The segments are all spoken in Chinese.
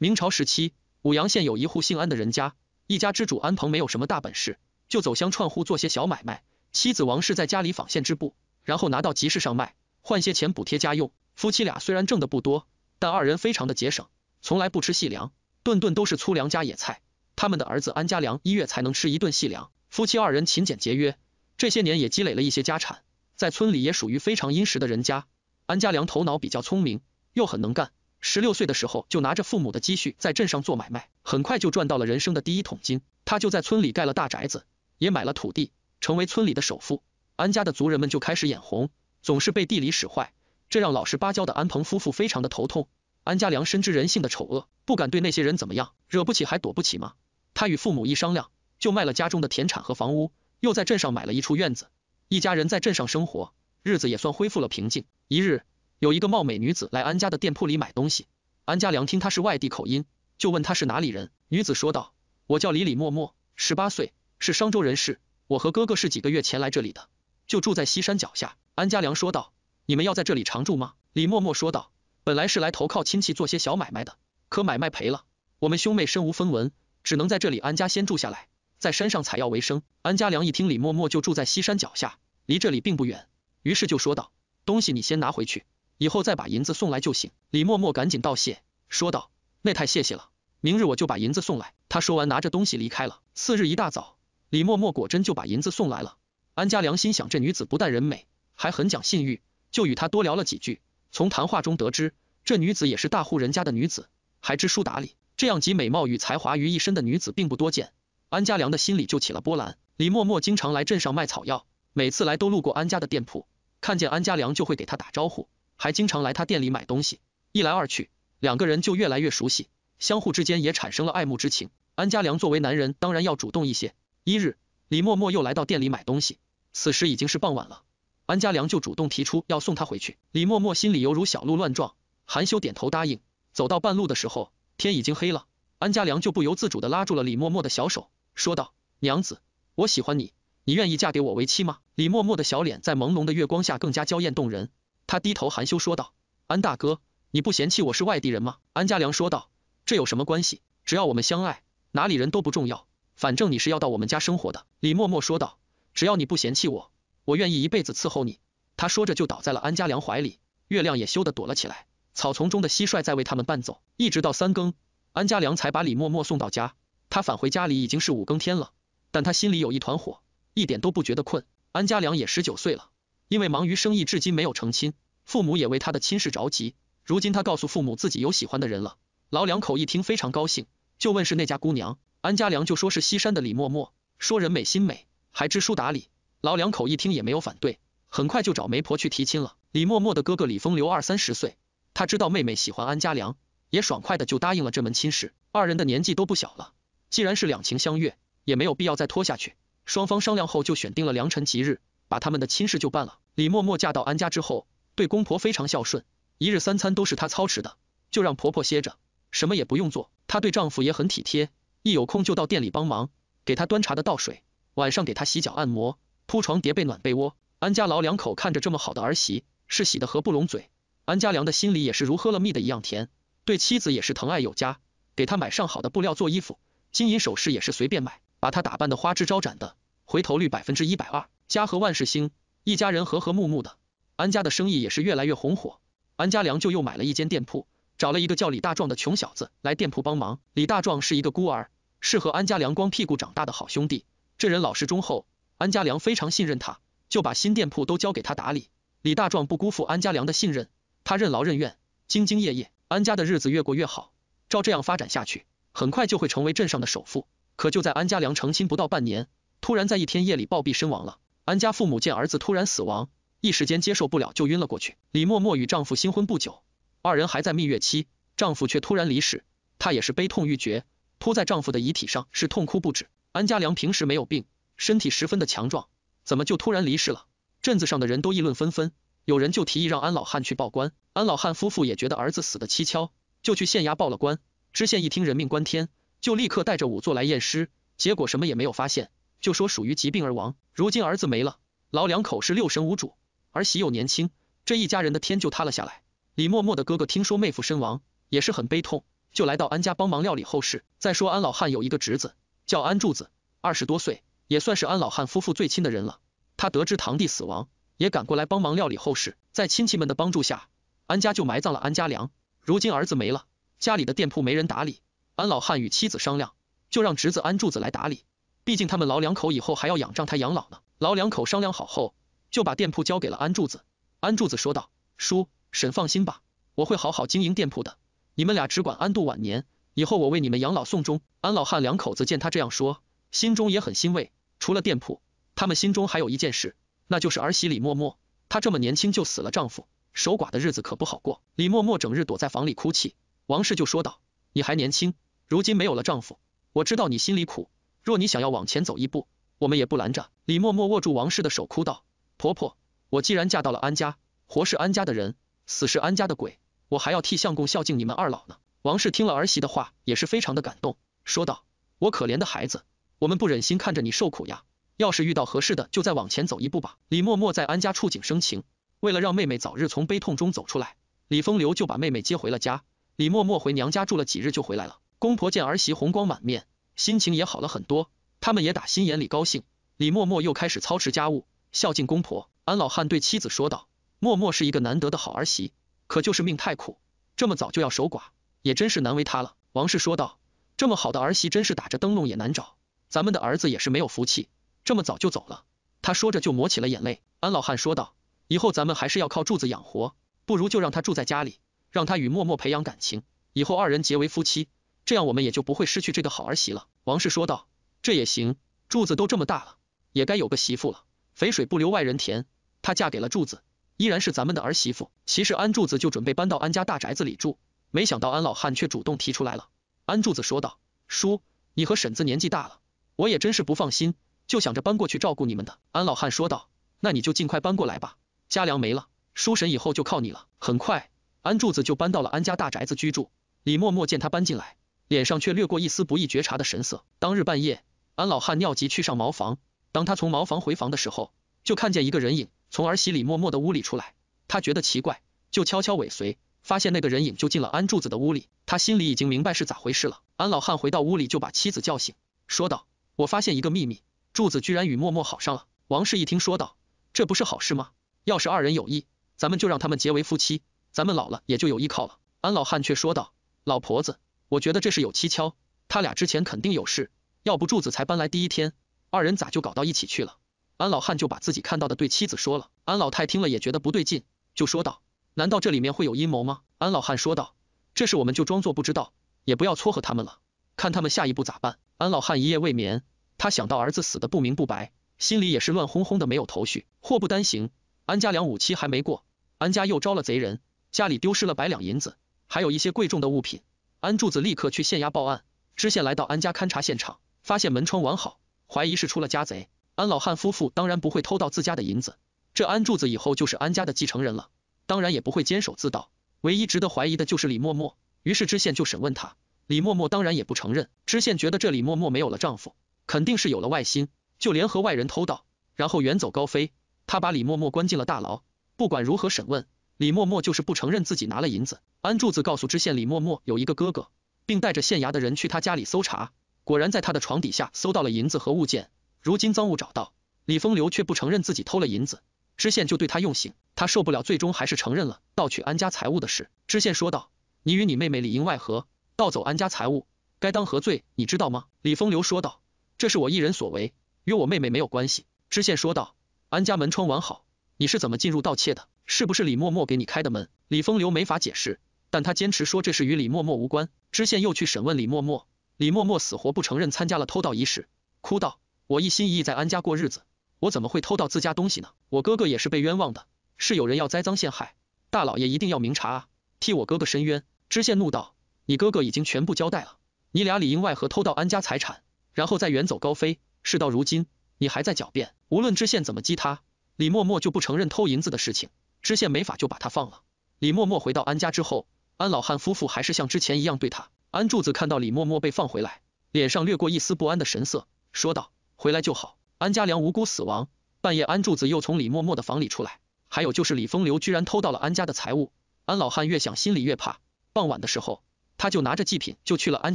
明朝时期，武阳县有一户姓安的人家，一家之主安鹏没有什么大本事，就走乡串户做些小买卖。妻子王氏在家里纺线织布，然后拿到集市上卖，换些钱补贴家用。夫妻俩虽然挣的不多，但二人非常的节省，从来不吃细粮，顿顿都是粗粮加野菜。他们的儿子安家良一月才能吃一顿细粮。夫妻二人勤俭节约，这些年也积累了一些家产，在村里也属于非常殷实的人家。安家良头脑比较聪明，又很能干。十六岁的时候，就拿着父母的积蓄在镇上做买卖，很快就赚到了人生的第一桶金。他就在村里盖了大宅子，也买了土地，成为村里的首富。安家的族人们就开始眼红，总是被地里使坏，这让老实巴交的安鹏夫妇非常的头痛。安家良深知人性的丑恶，不敢对那些人怎么样，惹不起还躲不起吗？他与父母一商量，就卖了家中的田产和房屋，又在镇上买了一处院子，一家人在镇上生活，日子也算恢复了平静。一日。有一个貌美女子来安家的店铺里买东西，安家良听她是外地口音，就问她是哪里人。女子说道：“我叫李李默默，十八岁，是商州人士。我和哥哥是几个月前来这里的，就住在西山脚下。”安家良说道：“你们要在这里常住吗？”李默默说道：“本来是来投靠亲戚做些小买卖的，可买卖赔了，我们兄妹身无分文，只能在这里安家先住下来，在山上采药为生。”安家良一听李默默就住在西山脚下，离这里并不远，于是就说道：“东西你先拿回去。”以后再把银子送来就行。李默默赶紧道谢，说道：“那太谢谢了，明日我就把银子送来。”他说完拿着东西离开了。次日一大早，李默默果真就把银子送来了。安家良心想，这女子不但人美，还很讲信誉，就与她多聊了几句。从谈话中得知，这女子也是大户人家的女子，还知书达理。这样集美貌与才华于一身的女子并不多见。安家良的心里就起了波澜。李默默经常来镇上卖草药，每次来都路过安家的店铺，看见安家良就会给他打招呼。还经常来他店里买东西，一来二去，两个人就越来越熟悉，相互之间也产生了爱慕之情。安家良作为男人，当然要主动一些。一日，李默默又来到店里买东西，此时已经是傍晚了，安家良就主动提出要送她回去。李默默心里犹如小鹿乱撞，含羞点头答应。走到半路的时候，天已经黑了，安家良就不由自主的拉住了李默默的小手，说道：“娘子，我喜欢你，你愿意嫁给我为妻吗？”李默默的小脸在朦胧的月光下更加娇艳动人。他低头含羞说道：“安大哥，你不嫌弃我是外地人吗？”安家良说道：“这有什么关系？只要我们相爱，哪里人都不重要。反正你是要到我们家生活的。”李默默说道：“只要你不嫌弃我，我愿意一辈子伺候你。”他说着就倒在了安家良怀里。月亮也羞得躲了起来，草丛中的蟋蟀在为他们伴奏，一直到三更，安家良才把李默默送到家。他返回家里已经是五更天了，但他心里有一团火，一点都不觉得困。安家良也十九岁了。因为忙于生意，至今没有成亲，父母也为他的亲事着急。如今他告诉父母自己有喜欢的人了，老两口一听非常高兴，就问是那家姑娘。安家良就说是西山的李默默，说人美心美，还知书达理。老两口一听也没有反对，很快就找媒婆去提亲了。李默默的哥哥李风流二三十岁，他知道妹妹喜欢安家良，也爽快的就答应了这门亲事。二人的年纪都不小了，既然是两情相悦，也没有必要再拖下去。双方商量后就选定了良辰吉日。把他们的亲事就办了。李默默嫁到安家之后，对公婆非常孝顺，一日三餐都是她操持的，就让婆婆歇着，什么也不用做。她对丈夫也很体贴，一有空就到店里帮忙，给她端茶的倒水，晚上给她洗脚按摩、铺床叠被、暖被窝。安家老两口看着这么好的儿媳，是喜得合不拢嘴。安家良的心里也是如喝了蜜的一样甜，对妻子也是疼爱有加，给她买上好的布料做衣服，金银首饰也是随便买，把她打扮得花枝招展的，回头率百分之一百二。家和万事兴，一家人和和睦睦的，安家的生意也是越来越红火。安家良就又买了一间店铺，找了一个叫李大壮的穷小子来店铺帮忙。李大壮是一个孤儿，是和安家良光屁股长大的好兄弟，这人老实忠厚，安家良非常信任他，就把新店铺都交给他打理。李大壮不辜负安家良的信任，他任劳任怨，兢兢业业，安家的日子越过越好。照这样发展下去，很快就会成为镇上的首富。可就在安家良成亲不到半年，突然在一天夜里暴毙身亡了。安家父母见儿子突然死亡，一时间接受不了，就晕了过去。李默默与丈夫新婚不久，二人还在蜜月期，丈夫却突然离世，她也是悲痛欲绝，扑在丈夫的遗体上是痛哭不止。安家良平时没有病，身体十分的强壮，怎么就突然离世了？镇子上的人都议论纷纷，有人就提议让安老汉去报官。安老汉夫妇也觉得儿子死的蹊跷，就去县衙报了官。知县一听人命关天，就立刻带着仵作来验尸，结果什么也没有发现，就说属于疾病而亡。如今儿子没了，老两口是六神无主。儿媳又年轻，这一家人的天就塌了下来。李默默的哥哥听说妹夫身亡，也是很悲痛，就来到安家帮忙料理后事。再说安老汉有一个侄子叫安柱子，二十多岁，也算是安老汉夫妇最亲的人了。他得知堂弟死亡，也赶过来帮忙料理后事。在亲戚们的帮助下，安家就埋葬了安家良。如今儿子没了，家里的店铺没人打理，安老汉与妻子商量，就让侄子安柱子来打理。毕竟他们老两口以后还要仰仗他养老呢。老两口商量好后，就把店铺交给了安柱子。安柱子说道：“叔、婶放心吧，我会好好经营店铺的。你们俩只管安度晚年，以后我为你们养老送终。”安老汉两口子见他这样说，心中也很欣慰。除了店铺，他们心中还有一件事，那就是儿媳李默默。她这么年轻就死了丈夫，守寡的日子可不好过。李默默整日躲在房里哭泣。王氏就说道：“你还年轻，如今没有了丈夫，我知道你心里苦。”若你想要往前走一步，我们也不拦着。李默默握住王氏的手，哭道：“婆婆，我既然嫁到了安家，活是安家的人，死是安家的鬼，我还要替相公孝敬你们二老呢。”王氏听了儿媳的话，也是非常的感动，说道：“我可怜的孩子，我们不忍心看着你受苦呀。要是遇到合适的，就再往前走一步吧。”李默默在安家触景生情，为了让妹妹早日从悲痛中走出来，李风流就把妹妹接回了家。李默默回娘家住了几日就回来了，公婆见儿媳红光满面。心情也好了很多，他们也打心眼里高兴。李默默又开始操持家务，孝敬公婆。安老汉对妻子说道：“默默是一个难得的好儿媳，可就是命太苦，这么早就要守寡，也真是难为她了。”王氏说道：“这么好的儿媳，真是打着灯笼也难找。咱们的儿子也是没有福气，这么早就走了。”他说着就抹起了眼泪。安老汉说道：“以后咱们还是要靠柱子养活，不如就让他住在家里，让他与默默培养感情，以后二人结为夫妻。”这样我们也就不会失去这个好儿媳了。”王氏说道，“这也行，柱子都这么大了，也该有个媳妇了。肥水不流外人田，她嫁给了柱子，依然是咱们的儿媳妇。其实安柱子就准备搬到安家大宅子里住，没想到安老汉却主动提出来了。”安柱子说道，“叔，你和婶子年纪大了，我也真是不放心，就想着搬过去照顾你们的。”安老汉说道，“那你就尽快搬过来吧，家梁没了，叔婶以后就靠你了。”很快，安柱子就搬到了安家大宅子居住。李默默见他搬进来。脸上却掠过一丝不易觉察的神色。当日半夜，安老汉尿急去上茅房，当他从茅房回房的时候，就看见一个人影从儿媳李默默的屋里出来。他觉得奇怪，就悄悄尾随，发现那个人影就进了安柱子的屋里。他心里已经明白是咋回事了。安老汉回到屋里就把妻子叫醒，说道：“我发现一个秘密，柱子居然与默默好上了。”王氏一听，说道：“这不是好事吗？要是二人有意，咱们就让他们结为夫妻，咱们老了也就有依靠了。”安老汉却说道：“老婆子。”我觉得这事有蹊跷，他俩之前肯定有事，要不柱子才搬来第一天，二人咋就搞到一起去了？安老汉就把自己看到的对妻子说了，安老太听了也觉得不对劲，就说道：“难道这里面会有阴谋吗？”安老汉说道：“这事我们就装作不知道，也不要撮合他们了，看他们下一步咋办。”安老汉一夜未眠，他想到儿子死的不明不白，心里也是乱哄哄的，没有头绪。祸不单行，安家两五七还没过，安家又招了贼人，家里丢失了百两银子，还有一些贵重的物品。安柱子立刻去县衙报案，知县来到安家勘察现场，发现门窗完好，怀疑是出了家贼。安老汉夫妇当然不会偷盗自家的银子，这安柱子以后就是安家的继承人了，当然也不会监守自盗。唯一值得怀疑的就是李默默，于是知县就审问他。李默默当然也不承认，知县觉得这李默默没有了丈夫，肯定是有了外心，就联合外人偷盗，然后远走高飞。他把李默默关进了大牢，不管如何审问。李默默就是不承认自己拿了银子。安柱子告诉知县李默默有一个哥哥，并带着县衙的人去他家里搜查，果然在他的床底下搜到了银子和物件。如今赃物找到，李风流却不承认自己偷了银子，知县就对他用刑，他受不了，最终还是承认了盗取安家财物的事。知县说道：“你与你妹妹里应外合，盗走安家财物，该当何罪？你知道吗？”李风流说道：“这是我一人所为，与我妹妹没有关系。”知县说道：“安家门窗完好，你是怎么进入盗窃的？”是不是李默默给你开的门？李风流没法解释，但他坚持说这事与李默默无关。知县又去审问李默默，李默默死活不承认参加了偷盗一事，哭道：“我一心一意在安家过日子，我怎么会偷盗自家东西呢？我哥哥也是被冤枉的，是有人要栽赃陷害。大老爷一定要明察啊，替我哥哥伸冤。”知县怒道：“你哥哥已经全部交代了，你俩里应外合偷盗安家财产，然后再远走高飞。事到如今，你还在狡辩？无论知县怎么激他，李默默就不承认偷银子的事情。”知县没法，就把他放了。李默默回到安家之后，安老汉夫妇还是像之前一样对他。安柱子看到李默默被放回来，脸上掠过一丝不安的神色，说道：“回来就好。”安家良无辜死亡，半夜安柱子又从李默默的房里出来。还有就是李风流居然偷到了安家的财物。安老汉越想心里越怕。傍晚的时候，他就拿着祭品就去了安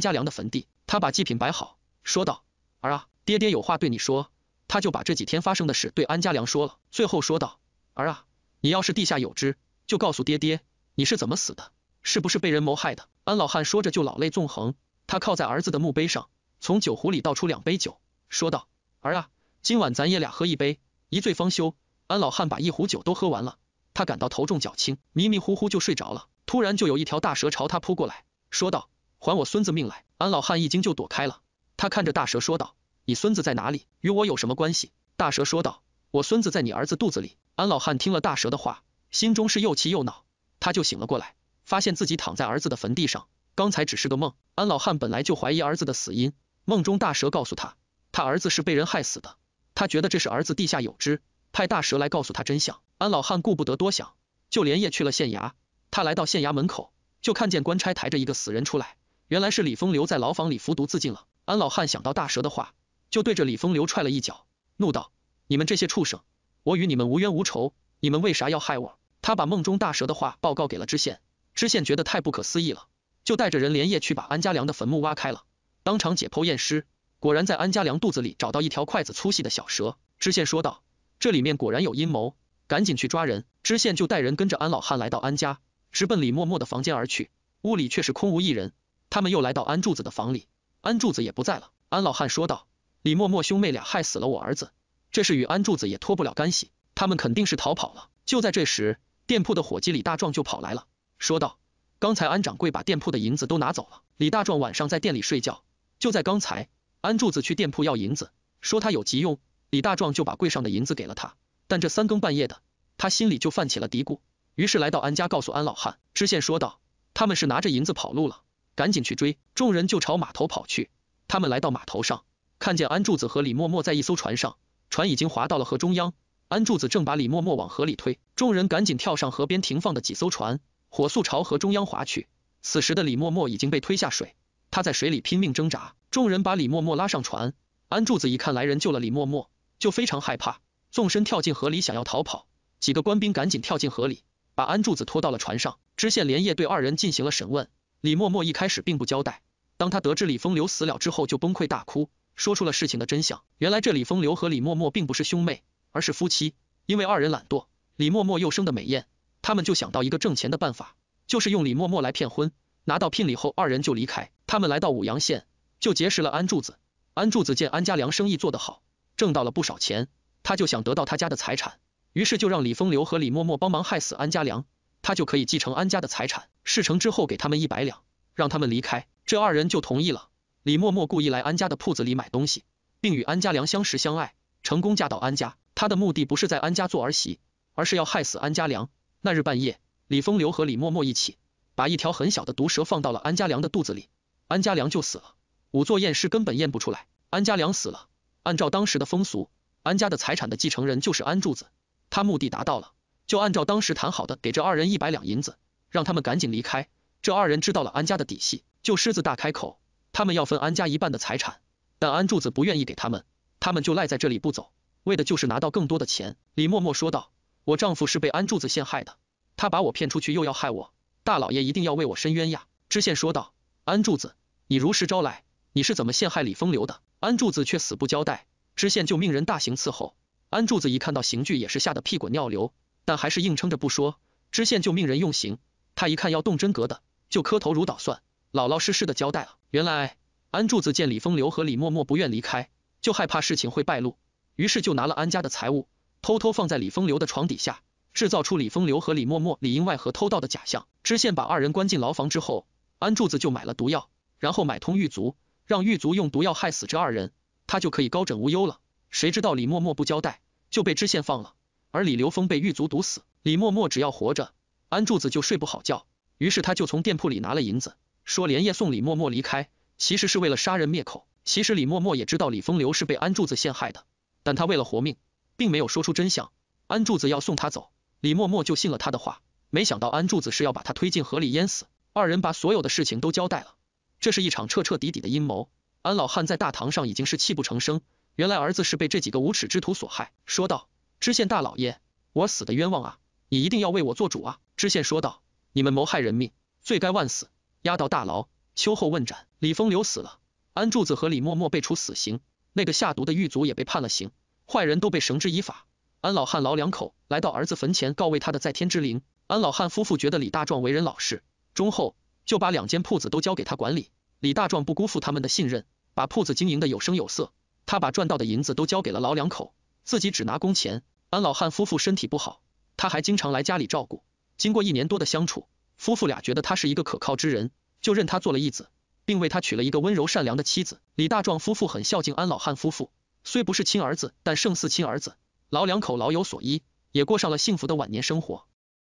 家良的坟地。他把祭品摆好，说道：“儿啊，爹爹有话对你说。”他就把这几天发生的事对安家良说了，最后说道：“儿啊。”你要是地下有知，就告诉爹爹，你是怎么死的，是不是被人谋害的？安老汉说着就老泪纵横，他靠在儿子的墓碑上，从酒壶里倒出两杯酒，说道：“儿啊，今晚咱爷俩喝一杯，一醉方休。”安老汉把一壶酒都喝完了，他感到头重脚轻，迷迷糊糊就睡着了。突然就有一条大蛇朝他扑过来，说道：“还我孙子命来！”安老汉一惊就躲开了，他看着大蛇说道：“你孙子在哪里？与我有什么关系？”大蛇说道。我孙子在你儿子肚子里。安老汉听了大蛇的话，心中是又气又恼，他就醒了过来，发现自己躺在儿子的坟地上，刚才只是个梦。安老汉本来就怀疑儿子的死因，梦中大蛇告诉他，他儿子是被人害死的。他觉得这是儿子地下有知，派大蛇来告诉他真相。安老汉顾不得多想，就连夜去了县衙。他来到县衙门口，就看见官差抬着一个死人出来，原来是李风留在牢房里服毒自尽了。安老汉想到大蛇的话，就对着李风流踹了一脚，怒道。你们这些畜生，我与你们无冤无仇，你们为啥要害我？他把梦中大蛇的话报告给了知县，知县觉得太不可思议了，就带着人连夜去把安家良的坟墓挖开了，当场解剖验尸，果然在安家良肚子里找到一条筷子粗细的小蛇。知县说道：“这里面果然有阴谋，赶紧去抓人。”知县就带人跟着安老汉来到安家，直奔李默默的房间而去，屋里却是空无一人。他们又来到安柱子的房里，安柱子也不在了。安老汉说道：“李默默兄妹俩害死了我儿子。”这是与安柱子也脱不了干系，他们肯定是逃跑了。就在这时，店铺的伙计李大壮就跑来了，说道：“刚才安掌柜把店铺的银子都拿走了。”李大壮晚上在店里睡觉，就在刚才，安柱子去店铺要银子，说他有急用，李大壮就把柜上的银子给了他。但这三更半夜的，他心里就泛起了嘀咕，于是来到安家告诉安老汉。知县说道：“他们是拿着银子跑路了，赶紧去追。”众人就朝码头跑去。他们来到码头上，看见安柱子和李默默在一艘船上。船已经划到了河中央，安柱子正把李默默往河里推，众人赶紧跳上河边停放的几艘船，火速朝河中央划去。此时的李默默已经被推下水，他在水里拼命挣扎，众人把李默默拉上船。安柱子一看来人救了李默默，就非常害怕，纵身跳进河里想要逃跑。几个官兵赶紧跳进河里，把安柱子拖到了船上。知县连夜对二人进行了审问，李默默一开始并不交代，当他得知李风流死了之后，就崩溃大哭。说出了事情的真相，原来这李风流和李默默并不是兄妹，而是夫妻。因为二人懒惰，李默默又生的美艳，他们就想到一个挣钱的办法，就是用李默默来骗婚，拿到聘礼后二人就离开。他们来到武阳县，就结识了安柱子。安柱子见安家良生意做得好，挣到了不少钱，他就想得到他家的财产，于是就让李风流和李默默帮忙害死安家良，他就可以继承安家的财产。事成之后给他们一百两，让他们离开。这二人就同意了。李默默故意来安家的铺子里买东西，并与安家良相识相爱，成功嫁到安家。她的目的不是在安家做儿媳，而是要害死安家良。那日半夜，李风流和李默默一起把一条很小的毒蛇放到了安家良的肚子里，安家良就死了。仵作验尸根本验不出来，安家良死了。按照当时的风俗，安家的财产的继承人就是安柱子。他目的达到了，就按照当时谈好的给这二人一百两银子，让他们赶紧离开。这二人知道了安家的底细，就狮子大开口。他们要分安家一半的财产，但安柱子不愿意给他们，他们就赖在这里不走，为的就是拿到更多的钱。李默默说道：“我丈夫是被安柱子陷害的，他把我骗出去又要害我，大老爷一定要为我伸冤呀！”知县说道：“安柱子，你如实招来，你是怎么陷害李风流的？”安柱子却死不交代，知县就命人大刑伺候。安柱子一看到刑具也是吓得屁滚尿流，但还是硬撑着不说。知县就命人用刑，他一看要动真格的，就磕头如捣蒜，老老实实的交代了。原来安柱子见李风流和李默默不愿离开，就害怕事情会败露，于是就拿了安家的财物，偷偷放在李风流的床底下，制造出李风流和李默默里应外合偷盗的假象。知县把二人关进牢房之后，安柱子就买了毒药，然后买通狱卒，让狱卒用毒药害死这二人，他就可以高枕无忧了。谁知道李默默不交代，就被知县放了，而李流峰被狱卒毒死，李默默只要活着，安柱子就睡不好觉。于是他就从店铺里拿了银子。说连夜送李默默离开，其实是为了杀人灭口。其实李默默也知道李风流是被安柱子陷害的，但他为了活命，并没有说出真相。安柱子要送他走，李默默就信了他的话。没想到安柱子是要把他推进河里淹死。二人把所有的事情都交代了，这是一场彻彻底底的阴谋。安老汉在大堂上已经是泣不成声，原来儿子是被这几个无耻之徒所害。说道：“知县大老爷，我死的冤枉啊！你一定要为我做主啊！”知县说道：“你们谋害人命，罪该万死。”押到大牢，秋后问斩。李风流死了，安柱子和李默默被处死刑，那个下毒的狱卒也被判了刑。坏人都被绳之以法。安老汉老两口来到儿子坟前告慰他的在天之灵。安老汉夫妇觉得李大壮为人老实忠厚，就把两间铺子都交给他管理。李大壮不辜负他们的信任，把铺子经营的有声有色。他把赚到的银子都交给了老两口，自己只拿工钱。安老汉夫妇身体不好，他还经常来家里照顾。经过一年多的相处。夫妇俩觉得他是一个可靠之人，就认他做了义子，并为他娶了一个温柔善良的妻子。李大壮夫妇很孝敬安老汉夫妇，虽不是亲儿子，但胜似亲儿子。老两口老有所依，也过上了幸福的晚年生活。